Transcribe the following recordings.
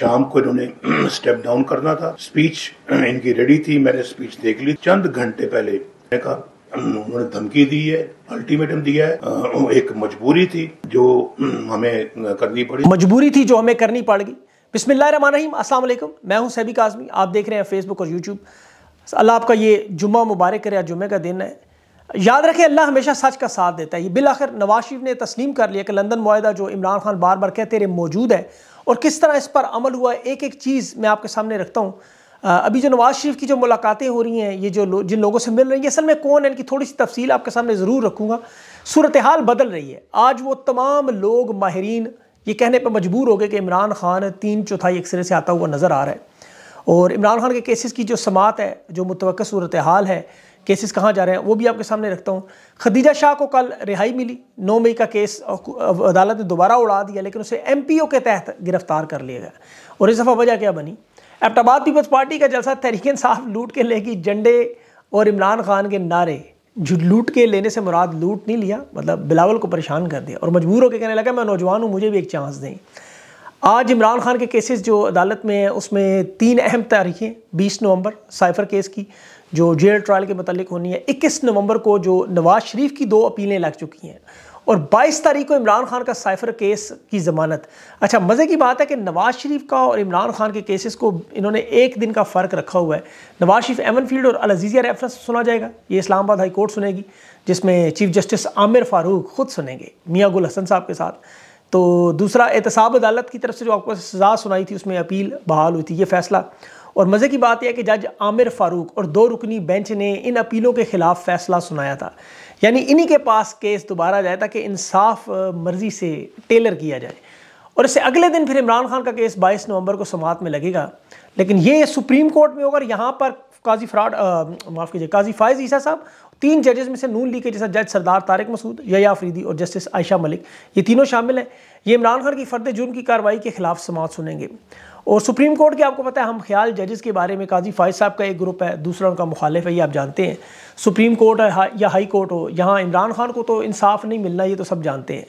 शाम को इन्होंने स्टेप डाउन करना था स्पीच इनकी रेडी थी मैंने स्पीच देख ली चंद घंटे पहले कहा उन्होंने धमकी दी है अल्टीमेटम दिया है एक मजबूरी थी जो हमें करनी पड़ी मजबूरी थी जो हमें करनी पड़ेगी बिस्मिल्लाम अस्सलाम वालेकुम मैं हूं सैबी काजमी आप देख रहे हैं फेसबुक और यूट्यूब अल्लाह आपका ये जुम्मा मुबारक करे आज जुम्मे का दिन है याद रखें अल्लाह हमेशा सच का साथ देता है ये बिल आखिर नवाज शरीफ ने तस्लीम कर लिया कि लंदन माहा जो इमरान खान बार बार कहते रहे मौजूद है और किस तरह इस पर अमल हुआ एक एक चीज़ मैं आपके सामने रखता हूँ अभी जो नवाज़ शरीफ की जो मुलाकातें हो रही हैं ये जो लो, जिन लोगों से मिल रही है असल में कौन है इनकी थोड़ी सी तफसील आपके सामने ज़रूर रखूँगा सूरत हाल बदल रही है आज वो तमाम लोग माहरीन ये कहने पर मजबूर हो गए कि इमरान खान तीन चौथाई एक्सरे से आता हुआ नज़र आ रहा है और इमरान खान के केसेस की जो समात है जो मुतव सूरत हाल है केसेस कहाँ जा रहे हैं वो भी आपके सामने रखता हूँ खदीजा शाह को कल रिहाई मिली नौ मई का केस अदालत ने दोबारा उड़ा दिया लेकिन उसे एम के तहत गिरफ्तार कर लिया गया और इस दफ़ा वजह क्या बनी एबटाबाद पीपल्स पार्टी का जलसा तहरीक साफ लूट के लेगी झंडे और इमरान खान के नारे जो लूट के लेने से मुराद लूट नहीं लिया मतलब बिलावल को परेशान कर दिया और मजबूर होकर कहने लगा मैं नौजवान हूँ मुझे भी एक चांस दें आज इमरान खान के केसेस जो अदालत में हैं उसमें तीन अहम तारीखें 20 नवंबर साइफर केस की जो जेल ट्रायल के मतलब होनी है 21 नवंबर को जो नवाज शरीफ की दो अपीलें लग चुकी हैं और 22 तारीख को इमरान खान का साइफर केस की ज़मानत अच्छा मज़े की बात है कि नवाज शरीफ का और इमरान खान के केसेस को इन्होंने एक दिन का फ़र्क रखा हुआ है नवाज शरीफ एमन फील्ड और अलजीज़िया रेफरेंस सुना जाएगा ये इस्लामाबाद हाई कोर्ट सुनेगी जिसमें चीफ जस्टिस आमिर फारूक ख़ुद सुनेंगे मियाँ गुल हसन साहब के साथ तो दूसरा एहतसाब अदालत की तरफ से जो आपको सज़ा सुनाई थी उसमें अपील बहाल हुई थी ये फैसला और मज़े की बात यह कि जज आमिर फारूक और दो रुकनी बेंच ने इन अपीलों के ख़िलाफ़ फैसला सुनाया था यानी इन्हीं के पास केस दोबारा जाए ताकि इंसाफ मर्ज़ी से टेलर किया जाए और इससे अगले दिन फिर इमरान खान का केस 22 नवंबर को समात में लगेगा लेकिन ये सुप्रीम कोर्ट में होगा यहाँ पर काजी फ्राड माफ़ कीजिए काजी फायज़ ईसा साहब तीन जजेस में से नून लीग के जैसा जज सरदार तारक मसूद या आफरीदी और जस्टिस आयशा मलिक ये तीनों शामिल हैं ये इमरान खान की फर्द जुर्म की कार्रवाई के खिलाफ समात सुनेंगे और सुप्रीम कोर्ट के आपको पता है हम ख्याल जजेस के बारे में काजी फायज साहब का एक ग्रुप है दूसरा उनका मुखालिफ है ये आप जानते हैं सुप्रीम कोर्ट है या हाई कोर्ट हो यहाँ इमरान खान को तो इंसाफ नहीं मिलना ये तो सब जानते हैं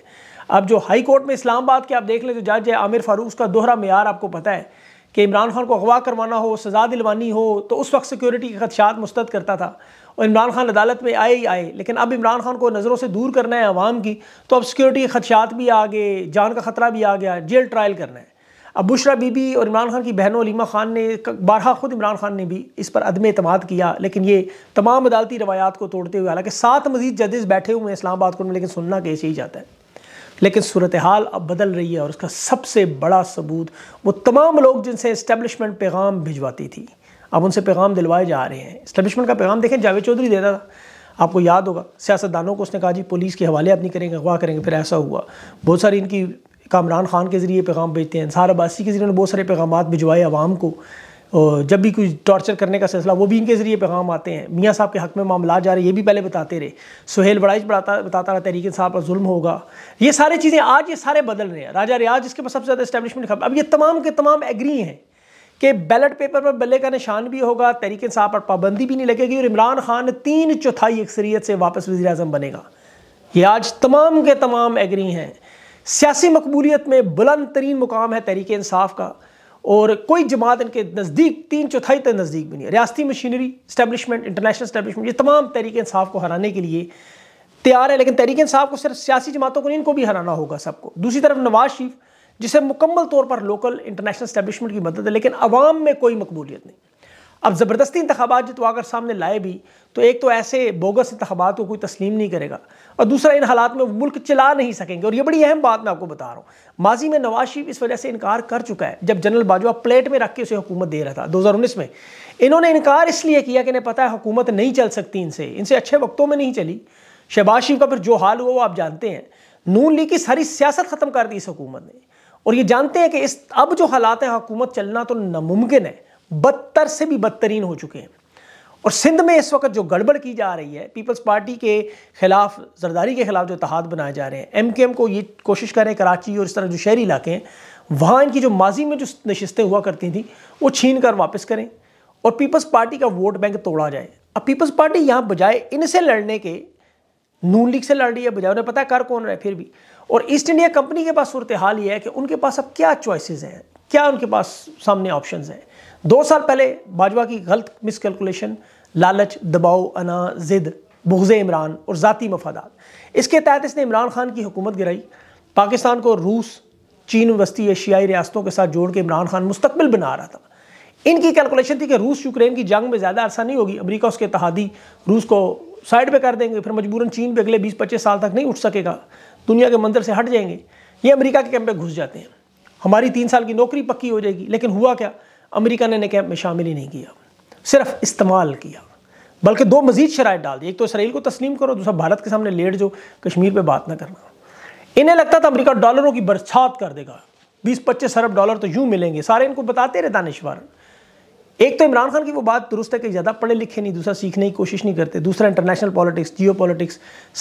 अब जो हाई कोर्ट में इस्लामाबाद के आप देख लें जो जज है आमिर फारूक उसका दोहरा मैार आपको पता है कि इमरान खान को अगवा करवाना हो सजा दिलवानी हो तो उस वक्त सिक्योरिटी के खदशात मुस्तद करता था और इमरान खान अदालत में आए ही आए लेकिन अब इमरान खान को नज़रों से दूर करना है आवाम की तो अब सिक्योरिटी के खदशात भी आ गए जान का ख़तरा भी आ गया जेल ट्रायल करना है अब बुशरा बीबी और इमरान खान की बहनों लीमा खान ने बारहा ख़ुद इमरान खान ने भी इस पर अदम अतमाद किया लेकिन ये तमाम अदालती रवायात को तोड़ते हुए हालांकि सात मजीद जजेस बैठे हुए हैं इस्लाम आबाद को लेकिन सुनना कैसे ही जाता है लेकिन सूरत हाल अब बदल रही है और उसका सबसे बड़ा सबूत वो तमाम लोग जिनसे इस्टेब्लिशमेंट पैगाम भिजवाती थी अब उनसे पैगाम दिलवाए जा रहे हैं इस्टेब्लिशमेंट का पैगाम देखें जावेद चौधरी देता था आपको याद होगा सियासतदानों को उसने कहा जी पुलिस के हवाले अपनी नहीं करेंगे अगवा करेंगे फिर ऐसा हुआ बहुत सारी इनकी कामरान खान के ज़रिए पैगाम भेजते हैं सार अब्बासी के ज़रिए उन्होंने बहुत सारे पैगाम भिजवाए आवाम को जब भी कोई टॉर्चर करने का सिलसिला वो भी इनके ज़रिए पैगाम आते हैं मियाँ साहब के हक़ में मामला जा रहे ये भी पहले बताते रहे सुहेल बड़ाइज बढ़ाता बताता रहा तहरीक साहब पर जुल्म होगा ये सारी चीज़ें आज ये सारे बदल रहे हैं राजा रियाज इसके पास सबसे ज़्यादा इस्टेबलिशमेंट खबर अब ये तमाम के तमाम एग्री हैं कि बैलेट पेपर पर बल्ले का निशान भी होगा तहरीक साहब पर पाबंदी भी नहीं लगेगी और इमरान खान तीन चौथाई अक्सरीत से वापस वजी अजम बनेगा ये आज तमाम के तमाम एग्री हैं सियासी मकबूलीत में बुलंद तरीन मुकाम है तहरीक इंसाफ का और कोई जमात इनके नज़दीक तीन चौथाई तक नज़दीक भी नहीं है रियाती मशीनरी स्टैब्लिशमेंट इंटरनेशनल स्टैब्लिशमेंट ये तमाम तहरीक इंसाफ को हराने के लिए तैयार है लेकिन तहरीक इंसाफ को सिर्फ सियासी जमातों को नहीं इनको भी हराना होगा सबको दूसरी तरफ नवाज शरीफ जिसे मुकम्मल तौर पर लोकल इंटरनेशनल इस्टेबलिशमेंट की मदद है लेकिन अवाम में कोई मकबूलियत नहीं अब ज़बरदस्ती इंतबात जितवा अगर सामने लाए भी तो एक तो ऐसे बोगस इंतबात को कोई तस्लीम नहीं करेगा और दूसरा इन हालात में मुल्क चला नहीं सकेंगे और ये बड़ी अहम बात मैं आपको बता रहा हूँ माजी में नवाज शरीफ इस वजह से इनकार कर चुका है जब जनरल बाजवा प्लेट में रख के उसे हुकूमत दे रहा था दो हज़ार उन्नीस में इन्होंने इनकार इसलिए किया कि इन्हें पता है हुकूमत नहीं चल सकती इनसे इनसे अच्छे वक्तों में नहीं चली शहबाज शरीफ का फिर जो हाल हुआ वो आप जानते हैं नून ली की सारी सियासत ख़त्म कर दी इस हुकूमत ने और ये जानते हैं कि इस अब जो हालात हैं हुकूमत चलना तो नामुमकिन है बदतर से भी बदतरीन हो चुके हैं और सिंध में इस वक्त जो गड़बड़ की जा रही है पीपल्स पार्टी के खिलाफ जरदारी के खिलाफ जो तहद बनाए जा रहे हैं एम के एम को ये कोशिश कर रहे हैं कराची और इस तरह जो शहरी इलाके हैं वहाँ इनकी जो माजी में जो नशस्तें हुआ करती थी वो छीन कर वापस करें और पीपल्स पार्टी का वोट बैंक तोड़ा जाए अब पीपल्स पार्टी यहाँ बजाय इनसे लड़ने के नून लीग से लड़ रही है बजाय उन्हें पता है कर कौन रहे फिर भी और ईस्ट इंडिया कंपनी के पास सूरत हाल ये है कि उनके पास अब क्या चॉइसेस हैं क्या उनके पास सामने ऑप्शंस हैं दो साल पहले बाजवा की गलत मिसकैलकुलेशन लालच दबाव अना जिद बुगज़ इमरान और ज़ाती मफादात इसके तहत इसने इमरान खान की हुकूमत गिराई पाकिस्तान को रूस चीन वस्ती एशियाई रियासतों के साथ जोड़ के इमरान खान मुस्तबिल बना रहा था इनकी कैलकुलेशन थी कि रूस यूक्रेन की जंग में ज़्यादा अरसा नहीं होगी अमरीका उसके तहादी रूस को साइड पर कर देंगे फिर मजबूरन चीन पर अगले बीस पच्चीस साल तक नहीं उठ सकेगा दुनिया के मंदिर से हट जाएंगे ये अमरीका के कैंप में घुस जाते हैं हमारी तीन साल की नौकरी पक्की हो जाएगी लेकिन हुआ क्या अमेरिका ने कैंप में शामिल ही नहीं किया सिर्फ इस्तेमाल किया बल्कि दो मजीद शराय डाल दी एक तो इसराइल को तस्लीम करो दूसरा भारत के सामने लेट जो कश्मीर पर बात ना करना इन्हें लगता था अमरीका डॉलरों की बरसात कर देगा बीस पच्चीस अरब डॉलर तो यूं मिलेंगे सारे इनको बताते रहे दानश्वर एक तो इमरान खान की वो बात दुरुस्त है कि ज़्यादा पढ़े लिखे नहीं दूसरा सीखने की कोशिश नहीं करते दूसरा इंटरनेशनल पॉलिटिक्स जियो पॉलिटिक्स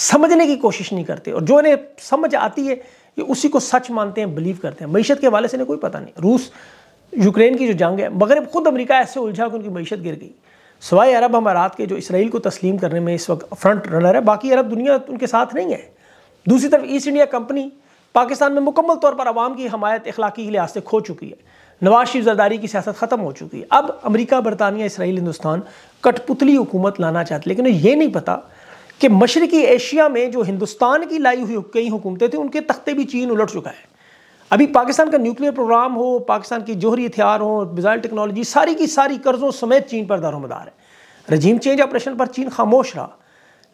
समझने की कोशिश नहीं करते और जो इन्हें समझ आती है ये उसी को सच मानते हैं बिलीव करते हैं मीशत के हवाले से इन्हें कोई पता नहीं रूस यूक्रेन की जो जंग है मगरब ख़ुद अमरीका ऐसे उलझा कि उनकी मीशत गिर गई सवाई अरब अमारात के जो इसराइल को तस्लीम करने में इस वक्त फ्रंट रनर है बाकी अरब दुनिया उनके साथ नहीं है दूसरी तरफ ईस्ट इंडिया कंपनी पाकिस्तान में मुकम्मल तौर पर आवाम की हमायत अखलाकी लिहाज से खो चुकी है नवाज शरीफ जरदारी की सियासत ख़त्म हो चुकी है अब अमरीका बरतानिया इसराइल हिंदुस्तान कठपुतली हुकूमत लाना चाहते लेकिन ये नहीं पता कि मशरक़ी एशिया में जो हिंदुस्तान की लाई हुई कई हुकूमतें थी उनके तख्ते भी चीन उलट चुका है अभी पाकिस्तान का न्यूक्लियर प्रोग्राम हो पाकिस्तान की जोहरी हथियार हो मिज़ाइल टेक्नोलॉजी सारी की सारी कर्ज़ों समेत चीन पर दारोमदार है रजीम चेंज ऑपरेशन पर चीन खामोश रहा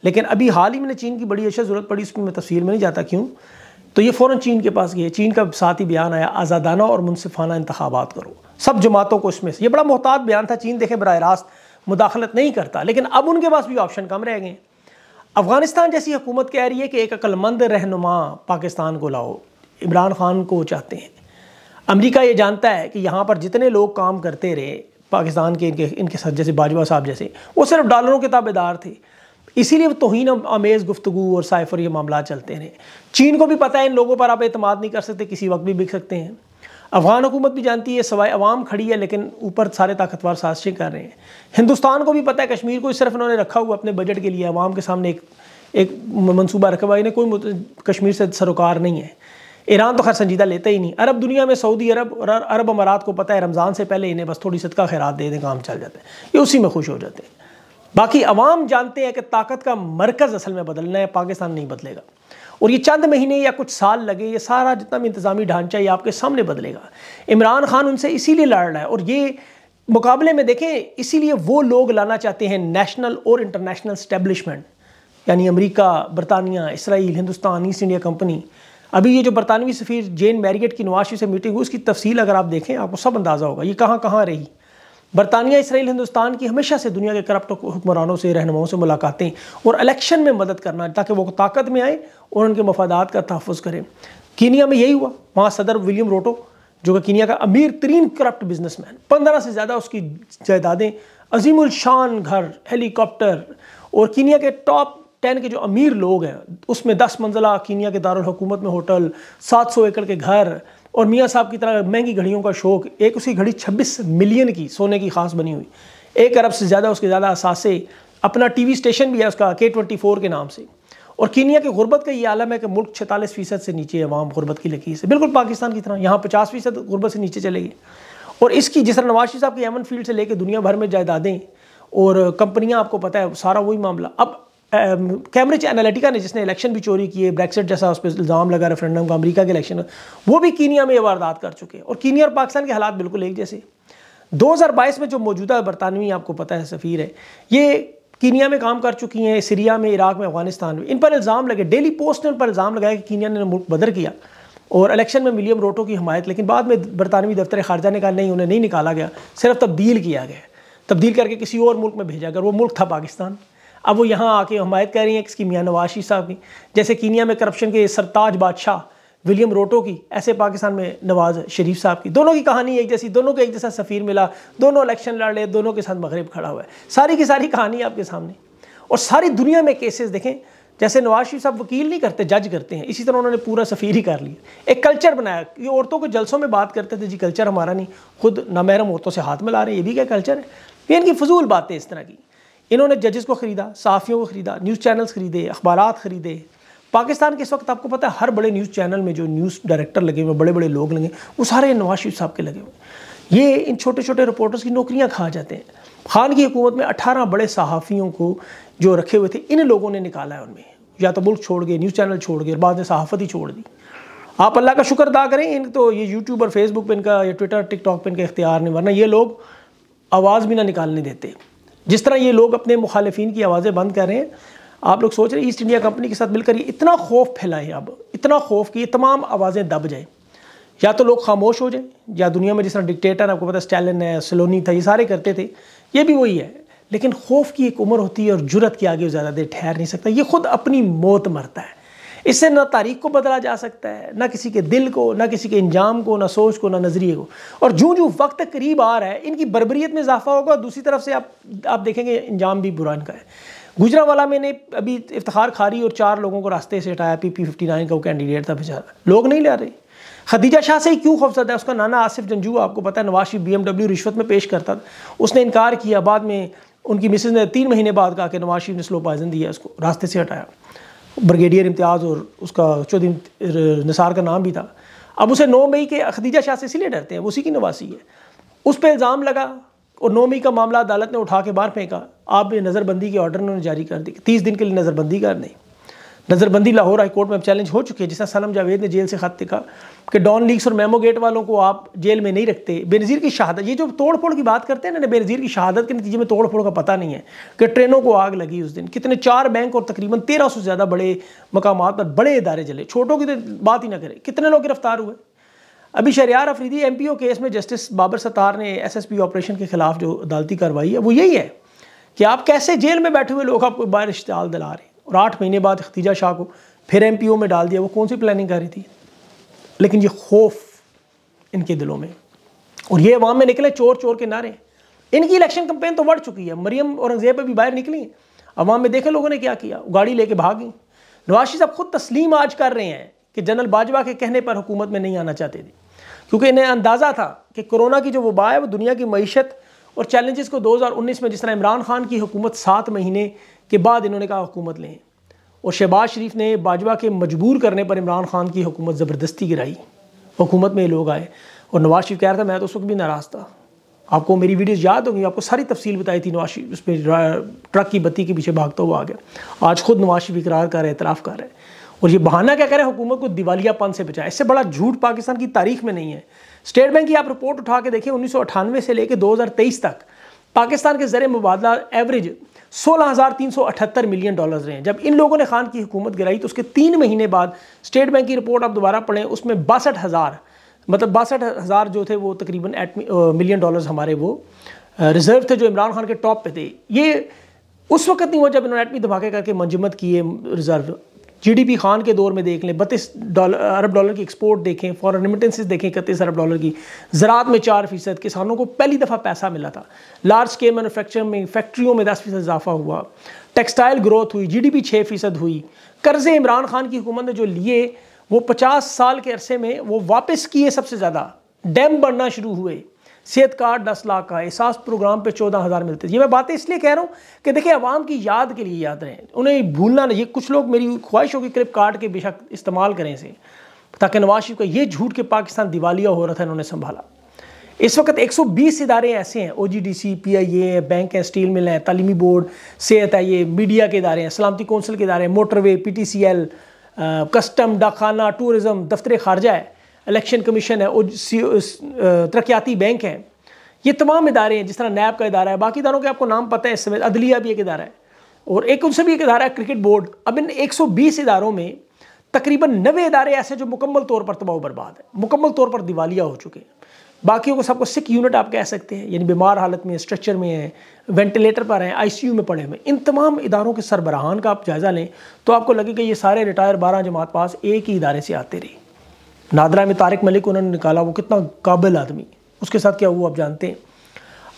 लेकिन अभी हाल ही में चीन की बड़ी अच्छा ज़रूरत पड़ी उसमें मैं तस्वीर में नहीं जाता क्यों तो ये फ़ौरन चीन के पास गए चीन का साथ ही बयान आया आज़ादाना और मुनफाना इंतबात करो सब जमातों को इसमें से बड़ा मोहतात बयान था चीन देखें बर रास्त मुदाखलत नहीं करता लेकिन अब उनके पास भी ऑप्शन कम रह गए अफ़गानिस्तान जैसी हुकूमत कह रही है कि एक अक्लमंद रहनुमा पाकिस्तान को लाओ इमरान खान को चाहते हैं अमेरिका ये जानता है कि यहाँ पर जितने लोग काम करते रहे पाकिस्तान के इनके इनके साथ जैसे बाजवा साहब जैसे वो सिर्फ डॉलरों के ताबेदार थे इसीलिए तोहन आमेज़ गुफ्तु और साइफर ये मामला चलते रहे चीन को भी पता है इन लोगों पर आप अतमाद नहीं कर सकते किसी वक्त भी बिक सकते हैं अफगान हुकूमत भी जानती है सवाई अवाम खड़ी है लेकिन ऊपर सारे ताकतवर साजिशें कर रहे हैं हिंदुस्तान को भी पता है कश्मीर को सिर्फ इन्होंने रखा हुआ अपने बजट के लिए अवाम के सामने एक एक मनसूबा रखा हुआ इन्हें कोई कश्मीर से सरोकार नहीं है ईरान तो खैर संजीदा लेता ही नहीं अरब दुनिया में सऊदी अरब और अरब अमारात को पता है रमज़ान से पहले इन्हें बस थोड़ी सदका खैरात दे दें काम चल जाता है ये उसी में खुश हो जाते हैं बाकी अवाम जानते हैं कि ताकत का मरकज़ असल में बदलना है पाकिस्तान नहीं बदलेगा और ये चंद महीने या कुछ साल लगे ये सारा जितना भी इंतजामी ढांचा ये आपके सामने बदलेगा इमरान खान उनसे इसीलिए लड़ रहा है और ये मुकाबले में देखें इसीलिए वो लोग लाना चाहते हैं नेशनल और इंटरनेशनल स्टैब्लिशमेंट यानी अमेरिका बरतानिया इसराइल हिंदुस्तान ईस्ट इंडिया कंपनी अभी ये जो बरतानवी सफ़ीर जेन मैरियट की नवाशी से मीटिंग हुई उसकी तफसील अगर आप देखें आपको सब अंदाज़ा होगा ये कहाँ कहाँ रही बरतानिया इसराइल हिंदुस्तान की हमेशा से दुनिया के करप्ट हुक्मरानों से रहनुमाओं से मुलाकातें और इलेक्शन में मदद करना ताकि वो ताकत में आएँ और उनके मफादात का तहफ़ करें कीनिया में यही हुआ वहाँ सदर विलियम रोटो जो कि कीनिया का अमीर तरीन करप्ट बिजनेसमैन पंद्रह से ज़्यादा उसकी जायदादें अजीमुलशान घर हेलीकॉप्टर और कीनिया के टॉप स्पेन के जो अमीर लोग हैं उसमें दस मंजिला कीनिया के दारकूमत में होटल सात सौ एकड़ के घर और मियाँ साहब की तरह महंगी घड़ियों का शौक एक उसकी घड़ी छब्बीस मिलियन की सोने की खास बनी हुई एक अरब से ज़्यादा उसके ज़्यादा असासे अपना टी वी स्टेशन भी है उसका के ट्वेंटी फोर के नाम से और कीनिया की गुर्बत का ये आलम है कि मुल्क छतालीस फ़ीसद से नीचे अवाम गुर्बत की लकीर से बिल्कुल पाकिस्तान की तरह यहाँ पचास फ़ीसद गुर्बत से नीचे चले गए और इसकी जिस तरह नवाज शरीफ साहब की एमन फील्ड से लेकर दुनिया भर में जायदादें और कंपनियां आपको पता है सारा वही मामला अब कैम्ब्रिज um, एनालिटिका ने जिसने इलेक्शन भी चोरी किए ब्रेक्सिट जैसा उस पर इल्ज़ाम लगा रेफरेंडम का अमरीका के इलेक्शन वो भी कीनिया में ये वारदात कर चुके हैं और कीनिया और पाकिस्तान के हालात बिल्कुल एक जैसे 2022 में जो मौजूदा बरतानवी आपको पता है सफ़ीर है ये कीनिया में काम कर चुकी हैं सीरिया में इराक में अफगानिस्तान में इन पर इल्ज़ाम लगे डेली पोस्ट ने उन पर इल्ज़ाम लगाया कि कीनिया ने मुल्क बदर किया और इलेक्शन में मिलियम रोटो की हमायत लेकिन बाद में बरतानवी दफ्तर खारजा ने कहा नहीं उन्हें नहीं निकाला गया सिर्फ तब्दील किया गया तब्दील करके किसी और मुल्क में भेजा गया वो मुल्क था पाकिस्तान अब वो यहाँ आके हमायत कह रही हैं किसकी मियाँ नवाशी साहब की जैसे कीनिया में करप्शन के सरताज बादशाह विलियम रोटो की ऐसे पाकिस्तान में नवाज शरीफ साहब की दोनों की कहानी एक जैसी दोनों को एक जैसा सफ़ीर मिला दोनों इलेक्शन लड़ रहे दोनों के साथ मगरब खड़ा हुआ है सारी की सारी कहानी आपके सामने और सारी दुनिया में केसेस देखें जैसे नवाज शरीफ साहब वकील नहीं करते जज करते हैं इसी तरह उन्होंने पूरा सफ़ीर ही कर लिया एक कल्चर बनाया ये औरतों को जलसों में बात करते थे जी कल्चर हमारा नहीं खुद नामहरम औरतों से हाथ मिला रहे हैं ये भी क्या कल्चर है ये इनकी फजूल बातें इस तरह की इन्होंने जजेस को ख़रीदा सहाफ़ियों को ख़रीदा न्यूज़ चैनल्स ख़रीदे अखबार ख़रीदे पाकिस्तान के इस वक्त आपको पता है हर बड़े न्यूज़ चैनल में जो न्यूज़ डायरेक्टर लगे हुए बड़े बड़े लोग लगे वो सारे नवाज शरीफ साहब के लगे हुए ये इन छोटे छोटे रिपोर्टर्स की नौकरियाँ खा जाते हैं खान की हुकूमत में अठारह बड़े सहाफ़ियों को जो रखे हुए थे इन लोगों ने निकाला है उनमें या तो मुल्क छोड़ गए न्यूज़ चैनल छोड़ गए और बाद में सहाफ़त ही छोड़ दी आप अल्लाह का शुक्र अदा करें इन तो ये यूट्यूब और फेसबुक पर इनका या ट्विटर टिकटॉक पर इनका इख्तियार नहीं वरना ये लोग आवाज़ भी ना निकालने देते जिस तरह ये लोग अपने मुखालफी की आवाज़ें बंद कर रहे हैं आप लोग सोच रहे हैं ईस्ट इंडिया कंपनी के साथ मिलकर ये इतना खौफ फैलाएं अब इतना खौफ कि ये तमाम आवाज़ें दब जाएं या तो लोग खामोश हो जाएं या दुनिया में जिस तरह डिक्टेटर आपको पता स्टैलिन है सलोनी था ये सारे करते थे ये भी वही है लेकिन खौफ की एक उम्र होती है और जुरत के आगे ज़्यादा देर ठहर नहीं सकता ये खुद अपनी मौत मरता है इससे ना तारीख को बदला जा सकता है ना किसी के दिल को ना किसी के इंजाम को ना सोच को ना नज़रिए को और जूँ जो वक्त करीब आ रहा है इनकी बरबरीत में इजाफा होगा और दूसरी तरफ से आप आप देखेंगे इंजाम भी बुरा इनका है गुजरा वाला मैंने अभी इफ्तार खारी और चार लोगों को रास्ते से हटाया पी पी फिफ्टी नाइन का वो कैंडिडेट था बेचारा लोग नहीं ले रहे खदीजा शाह से ही क्यों खौफजद है उसका नाना आसिफ जंजू आपको पता है नवाज शरीफ बी रिश्वत में पेश करता था उसने इनकार किया बाद में उनकी मिसेज ने तीन महीने बाद कहा कि नवाज शरीफ ने स्लो पॉइजन दिया उसको रास्ते से हटाया ब्रिगेडियर इम्तियाज़ और उसका चौधरी निसार का नाम भी था अब उसे नौ मई के खदीजा शाह से इसीलिए डरते हैं उसी की नवासी है उस पर इल्ज़ाम लगा और नौ मई का मामला अदालत ने उठा के बाहर फेंका आप नज़रबंदी के ऑर्डर उन्होंने जारी कर दी तीस दिन के लिए नज़रबंदी कर नहीं नज़रबंदी लाहौर हाईकोर्ट में अब चैलेंज हो चुके हैं जिसका सनम जावेद ने जेल से खत लिखा कि डॉन लीक्स और मेमो गेट वालों को आप जेल में नहीं रखते बेनज़ीर की शहादत ये जो तोड़ फोड़ की बात करते हैं ना बेनज़ीर की शहादत के नतीजे में तोड़ फोड़ का पता नहीं है कि ट्रेनों को आग लगी उस दिन कितने चार बैंक और तकरीबन तेरह से ज़्यादा बड़े मकाम पर बड़े इदारे जले छोटों की तो बात ही ना करें कितने लोग गिरफ्तार हुए अभी Shahryar Afridi M P O case में जस्टिस बाबर सत्तार ने एस एस पी ऑपरेशन के खिलाफ जो अदालती कार्रवाई है वो यही है कि आप कैसे जेल में बैठे हुए लोग आपको बाहर इश्तहाल दिला रहे हैं और आठ महीने बाद खतीजा शाह को फिर एम पी ओ में डाल दिया वो कौन सी प्लानिंग कर रही थी लेकिन ये खौफ इनके दिलों में और ये अवाम में निकले चोर चोर के नारे इनकी इलेक्शन कंपेन तो बढ़ चुकी है मरियम औरंगजेब भी बाहर निकली अवाम में देखे लोगों ने क्या किया गाड़ी लेके भागी नवाशी साहब खुद तस्लीम आज कर रहे हैं कि जनरल बाजवा के कहने पर हुकूमत में नहीं आना चाहते थे क्योंकि इन्हें अंदाज़ा था कि कोरोना की जो वबा है वो दुनिया की मीशत और चैलेंजेस को 2019 में जिस तरह इमरान खान की हुकूमत सात महीने के बाद इन्होंने कहा हुकूमत लें और शहबाज शरीफ ने बाजवा के मजबूर करने पर इमरान खान की हुकूमत ज़बरदस्ती गिराई हुकूमत में ये लोग आए और नवाज शरीफ कह रहा था मैं तो उस वक्त भी नाराज़ था आपको मेरी वीडियोज़ याद होंगी आपको सारी तफसील बताई थी नवाज शरीफ उसमें ट्रक की बत्ती के पीछे भागता हुआ आ गया आज खुद नवाज शरीफ इकरार कर रहे इतराफ़ कर रहे और ये बहाना क्या कह रहे हैं हुकूमत को दिवालियापन से बचाए इससे बड़ा झूठ पाकिस्तान की तारीख में नहीं है स्टेट बैंक की आप रिपोर्ट उठा के देखिए उन्नीस से लेकर दो तक पाकिस्तान के ज़र मुबादला एवरेज अठहत्तर मिलियन डॉलर्स रहे हैं जब इन लोगों ने खान की हुकूमत गिराई तो उसके तीन महीने बाद स्टेट बैंक की रिपोर्ट आप दोबारा पढ़ें उसमें बासठ हज़ार मतलब बासठ हज़ार जो थे वो तकरीबन एट मिलियन डॉलर्स हमारे वो रिज़र्व थे जो इमरान खान के टॉप पे थे ये उस वक्त नहीं हुआ जब इन्होंने एटमी धमाके करके मंजमत किए रिज़र्व जीडीपी खान के दौर में देख लें बत्तीस डॉलर अरब डॉलर की एक्सपोर्ट देखें फॉरन रिमिटेंसेस देखें इकतीस अरब डॉलर की ज़रात में चार फीसद किसानों को पहली दफ़ा पैसा मिला था लार्ज स्केल मैनुफेक्चर में फैक्ट्रियों में दस फीसद इजाफा हुआ टेक्सटाइल ग्रोथ हुई जी डी पी छः फ़ीसद हुई कर्ज़े इमरान खान की हुकूमत ने जो लिए वो पचास साल के अरसे में वो वापस किए सबसे ज़्यादा डैम बढ़ना शुरू हुए सेहत कार्ड दस लाख का एहसास प्रोग्राम पे चौदह हज़ार मिलते थे ये मैं बातें इसलिए कह रहा हूँ कि देखिए आवाम की याद के लिए याद रहें उन्हें भूलना नहीं कुछ लोग मेरी ख्वाहिश होगी क्रिप कार्ड के बेशक इस्तेमाल करें इसे ताकि नवाज शरीफ का ये झूठ के पाकिस्तान दिवालिया हो रहा था इन्होंने संभाला इस वक्त 120 इदारे ऐसे हैं ओ G D C P I ए है बैंक हैं स्टील मिल हैं तलीमी बोर्ड सेहत है ये मीडिया के इदारे हैं सलामती कौंसिल के इदारे हैं motorway P T C L custom डाखाना टूरिज़म दफ्तर खारजा है इलेक्शन कमीशन है तरक्याती बैंक है ये तमाम इदारे हैं जिस तरह नैब का इदारा है बाकी इदारों के आपको नाम पता है इस समय अदलिया भी एक इदारा है और एक उनसे भी एक इदारा है क्रिकेट बोर्ड अब इन 120 इदारों में तकरीबन नवे इदारे ऐसे जो मुकम्मल तौर पर तबाह बर्बाद है मुकम्मल तौर पर दिवालिया हो चुके हैं बाकियों को सबको सिक यूनिट आप कह सकते हैं यानी बीमार हालत में स्ट्रक्चर में है वेंटिलेटर पर हैं आईसीयू में पड़े हुए इन तमाम इदारों के सरबराहान का आप जायज़ा लें तो आपको लगेगा ये सारे रिटायर बारह जमात पास एक ही इदारे से आते रहे नादरा में तारिक मलिक उन्होंने निकाला वो कितना काबिल आदमी उसके साथ क्या हुआ आप जानते हैं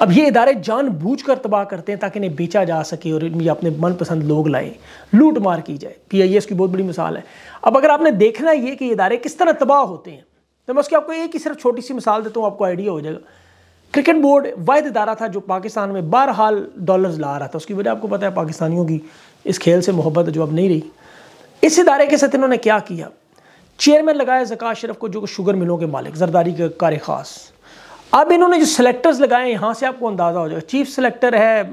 अब ये इदारे जान बूझ कर तबाह करते हैं ताकि इन्हें बेचा जा सके और इनमें अपने मनपसंद लोग लाएं लूट मार की जाए पी आई एस की बहुत बड़ी मिसाल है अब अगर आपने देखना ये कि इदारे किस तरह तबाह होते हैं तो मैं उसकी आपको एक ही सिर्फ छोटी सी मिसाल देता हूँ आपको आइडिया हो जाएगा क्रिकेट बोर्ड वाद इदारा था जो पाकिस्तान में बहरहाल डॉलर्स ला रहा था उसकी वजह आपको पता है पाकिस्तानियों की इस खेल से मोहब्बत जो अब नहीं रही इस इदारे के साथ इन्होंने क्या किया चेयरमैन लगाया जक़ात शरफ को जो शुगर मिलों के मालिक जरदारी के कार खास अब इन्होंने जो सेलेक्टर्स लगाए यहाँ से आपको अंदाज़ा हो जाएगा चीफ सेलेक्टर है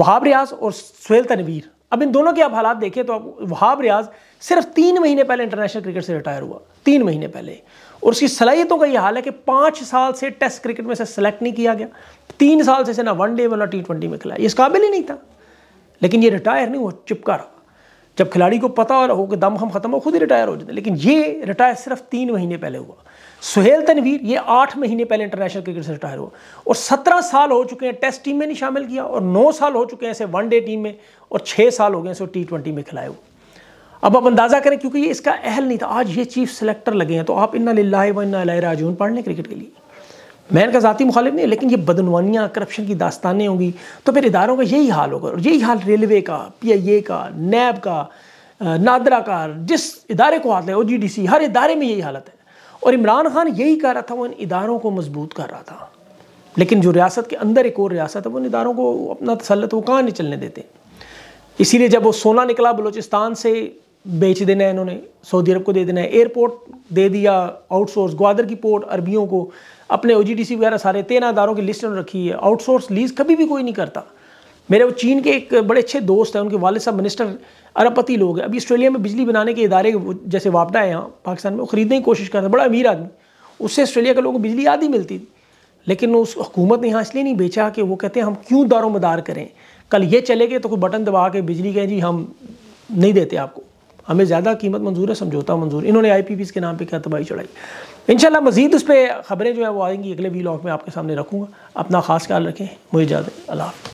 वहाब रियाज और सुहेल तनवीर अब इन दोनों के आप हालात देखें तो आप वहाब रियाज सिर्फ तीन महीने पहले इंटरनेशनल क्रिकेट से रिटायर हुआ तीन महीने पहले और उसकी सलाहियतों का यह हाल है कि पाँच साल से टेस्ट क्रिकेट में से सेलेक्ट नहीं किया गया तीन साल से ना वन डे में ना टी ट्वेंटी में खिलाया इस काबिल ही नहीं था लेकिन ये रिटायर नहीं हुआ चिपका रहा जब खिलाड़ी को पता हो कि दम हम ख़त्म हो खुद ही रिटायर हो जाते लेकिन ये रिटायर सिर्फ तीन महीने पहले हुआ सुहेल तनवीर ये आठ महीने पहले इंटरनेशनल क्रिकेट से रिटायर हुआ और सत्रह साल हो चुके हैं टेस्ट टीम में नहीं शामिल किया और नौ साल हो चुके हैं ऐसे वनडे टीम में और छः साल हो गए ऐसे टी ट्वेंटी में खिलाए हुए अब आप अंदाज़ा करें क्योंकि ये इसका अहल नहीं था आज ये चीफ सेलेक्टर लगे हैं तो आप इन्ना लाए व इन्ना राजून पढ़ लें क्रिकेट के लिए मैं इनका ज़ाती मुखालिफ नहीं है लेकिन ये बदनवानियाँ करप्शन की दास्तानें होंगी तो फिर इदारों का यही हाल होगा और यही हाल रेलवे का पी आई ए का नैब का नादरा का जिस इदारे को हाथ है ओ जी डी सी हर इदारे में यही हालत है और इमरान खान यही कर रहा था वो इन इदारों को मजबूत कर रहा था लेकिन जो रियासत के अंदर एक और रियासत है वो इन इदारों को अपना तसलत वो कहाँ नहीं चलने देते इसीलिए जब वो सोना निकला बलोचिस्तान से बेच देना है इन्होंने सऊदी अरब को दे देना है एयरपोर्ट दे दिया आउटसोर्स ग्वादर की पोर्ट अरबियों को अपने ओ वगैरह सारे तेनादारों की लिस्ट उन्होंने रखी है आउटसोर्स लीज कभी भी कोई नहीं करता मेरे वो चीन के एक बड़े अच्छे दोस्त हैं उनके वाले साहब मिनिस्टर अरबपति लोग हैं अभी ऑस्ट्रेलिया में बिजली बनाने के इदारे जैसे वापडा है यहाँ पाकिस्तान में वो खरीदने की कोशिश हैं बड़ा अमीर आदमी उससे ऑस्ट्रेलिया के लोगों को बिजली आधी मिलती थी लेकिन उस हुकूमत ने यहाँ इसलिए नहीं बेचा कि वो कहते हैं हम क्यों दारोमदार करें कल ये चले गए तो कोई बटन दबा के बिजली गए जी हम नहीं देते आपको हमें ज़्यादा कीमत मंजूर है समझौता मंजूर इन्होंने आई पी के नाम पर क्या तबाही चढ़ाई इन मज़ीद उस पर ख़बरें जो है वो आएंगी अगले वीलॉग में आपके सामने रखूँगा अपना ख़ास ख्याल रखें मुझे इजाज़त अल्लाह